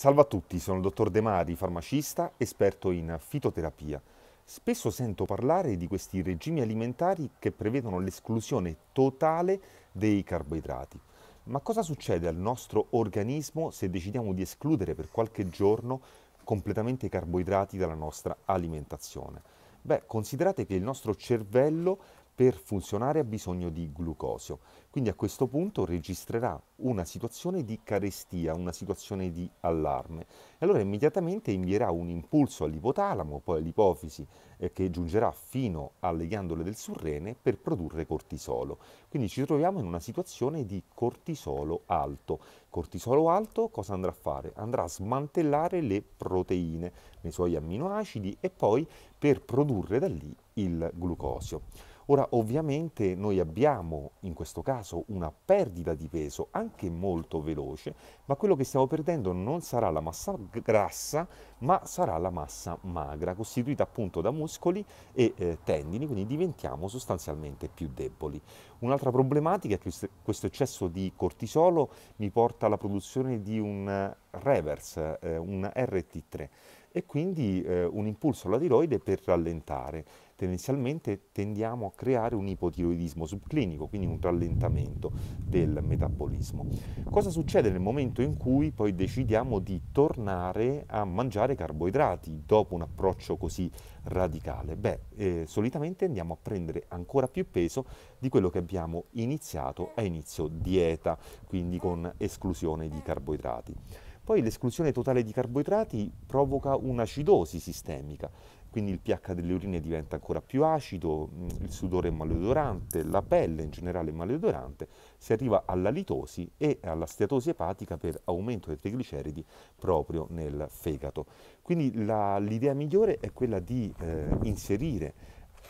Salve a tutti, sono il dottor De Mari, farmacista, esperto in fitoterapia. Spesso sento parlare di questi regimi alimentari che prevedono l'esclusione totale dei carboidrati. Ma cosa succede al nostro organismo se decidiamo di escludere per qualche giorno completamente i carboidrati dalla nostra alimentazione? Beh, considerate che il nostro cervello per funzionare ha bisogno di glucosio. Quindi a questo punto registrerà una situazione di carestia, una situazione di allarme. E allora immediatamente invierà un impulso all'ipotalamo, poi all'ipofisi, eh, che giungerà fino alle ghiandole del surrene per produrre cortisolo. Quindi ci troviamo in una situazione di cortisolo alto. Cortisolo alto cosa andrà a fare? Andrà a smantellare le proteine nei suoi amminoacidi e poi per produrre da lì il glucosio. Ora, ovviamente noi abbiamo in questo caso una perdita di peso anche molto veloce, ma quello che stiamo perdendo non sarà la massa grassa, ma sarà la massa magra, costituita appunto da muscoli e eh, tendini, quindi diventiamo sostanzialmente più deboli. Un'altra problematica è che questo eccesso di cortisolo mi porta alla produzione di un eh, reverse, eh, un RT3 e quindi eh, un impulso alla tiroide per rallentare tendenzialmente tendiamo a creare un ipotiroidismo subclinico, quindi un rallentamento del metabolismo. Cosa succede nel momento in cui poi decidiamo di tornare a mangiare carboidrati dopo un approccio così radicale? Beh, eh, solitamente andiamo a prendere ancora più peso di quello che abbiamo iniziato a inizio dieta, quindi con esclusione di carboidrati. Poi l'esclusione totale di carboidrati provoca un'acidosi sistemica, quindi il pH delle urine diventa ancora più acido, mm, il sudore è maleodorante, la pelle in generale è maleodorante, si arriva alla litosi e alla steatosi epatica per aumento dei trigliceridi proprio nel fegato. Quindi l'idea migliore è quella di eh, inserire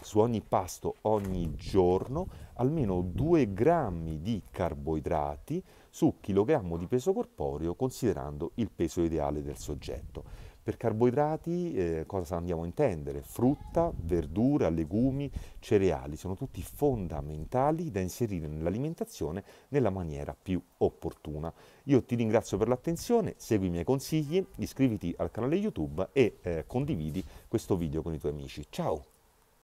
su ogni pasto ogni giorno almeno 2 grammi di carboidrati su chilogrammo di peso corporeo considerando il peso ideale del soggetto. Per carboidrati eh, cosa andiamo a intendere? Frutta, verdura, legumi, cereali, sono tutti fondamentali da inserire nell'alimentazione nella maniera più opportuna. Io ti ringrazio per l'attenzione, segui i miei consigli, iscriviti al canale YouTube e eh, condividi questo video con i tuoi amici. Ciao!